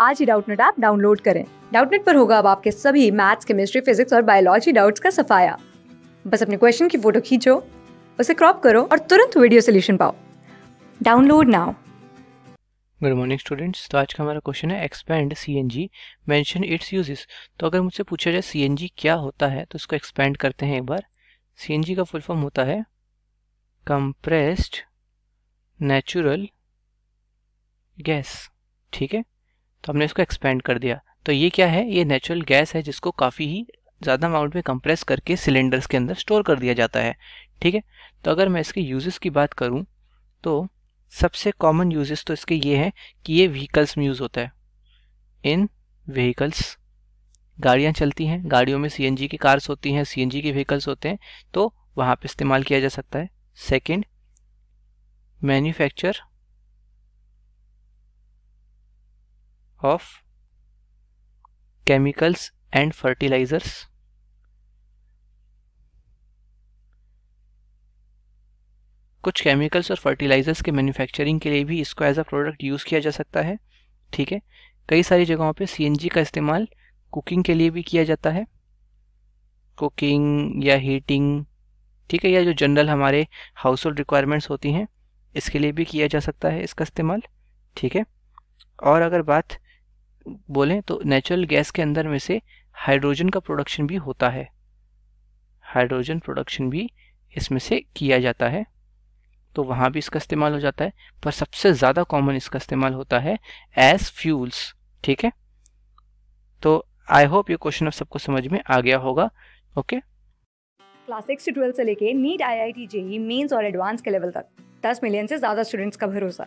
आज ही Doubtnut app download करें डाउटनेट पर होगा अब आपके सभी मैथ्स केमिस्ट्री फिजिक्स और बायोलॉजी डाउट्स का सफाया बस अपने क्वेश्चन की फोटो खींचो उसे क्रॉप करो और तुरंत वीडियो सोल्यूशन पाओ download now good morning students तो आज का हमारा क्वेश्चन है expand C N G mention its uses तो अगर मुझसे पूछा जाए सी एन जी क्या होता है तो इसको एक्सपेंड करते हैं एक बार सी एन जी का फुल फॉर्म होता है कंप्रेस्ड नेचुरल गैस ठीक है तो हमने इसको एक्सपेंड कर दिया तो ये क्या है ये नेचुरल गैस है जिसको काफ़ी ही ज़्यादा अमाउंट में कंप्रेस करके सिलेंडर्स के अंदर स्टोर कर दिया जाता है ठीक है तो अगर मैं इसके यूजेस की बात करूँ तो सबसे कॉमन यूजेस तो इसके ये हैं कि ये व्हीकल्स में यूज़ होता है इन व्हीकल्स गाड़ियाँ चलती हैं गाड़ियों में सी की कार्स होती हैं सी के व्हीकल्स होते हैं तो वहाँ पर इस्तेमाल किया जा सकता है second manufacture of chemicals and fertilizers कुछ केमिकल्स और फर्टिलाइजर्स के मैन्युफैक्चरिंग के लिए भी इसको एज अ प्रोडक्ट यूज़ किया जा सकता है ठीक है कई सारी जगहों पे सीएनजी का इस्तेमाल कुकिंग के लिए भी किया जाता है कुकिंग या हीटिंग ठीक है या जो जनरल हमारे हाउस होल्ड रिक्वायरमेंट्स होती हैं इसके लिए भी किया जा सकता है इसका इस्तेमाल ठीक है और अगर बात बोलें तो नेचुरल गैस के अंदर में से हाइड्रोजन का प्रोडक्शन भी होता है हाइड्रोजन प्रोडक्शन भी इसमें से किया जाता है तो वहाँ भी इसका इस्तेमाल हो जाता है पर सबसे ज़्यादा कॉमन इसका इस्तेमाल होता है एज फ्यूल्स ठीक है तो आई होप ये क्वेश्चन अब सबको समझ में आ गया होगा ओके क्लास सिक्स से ट्वेल्थ से लेके NEET I I T JEE mains और एडवांस के लेवल तक दस मिलियन से ज़्यादा स्टूडेंट्स का भरोसा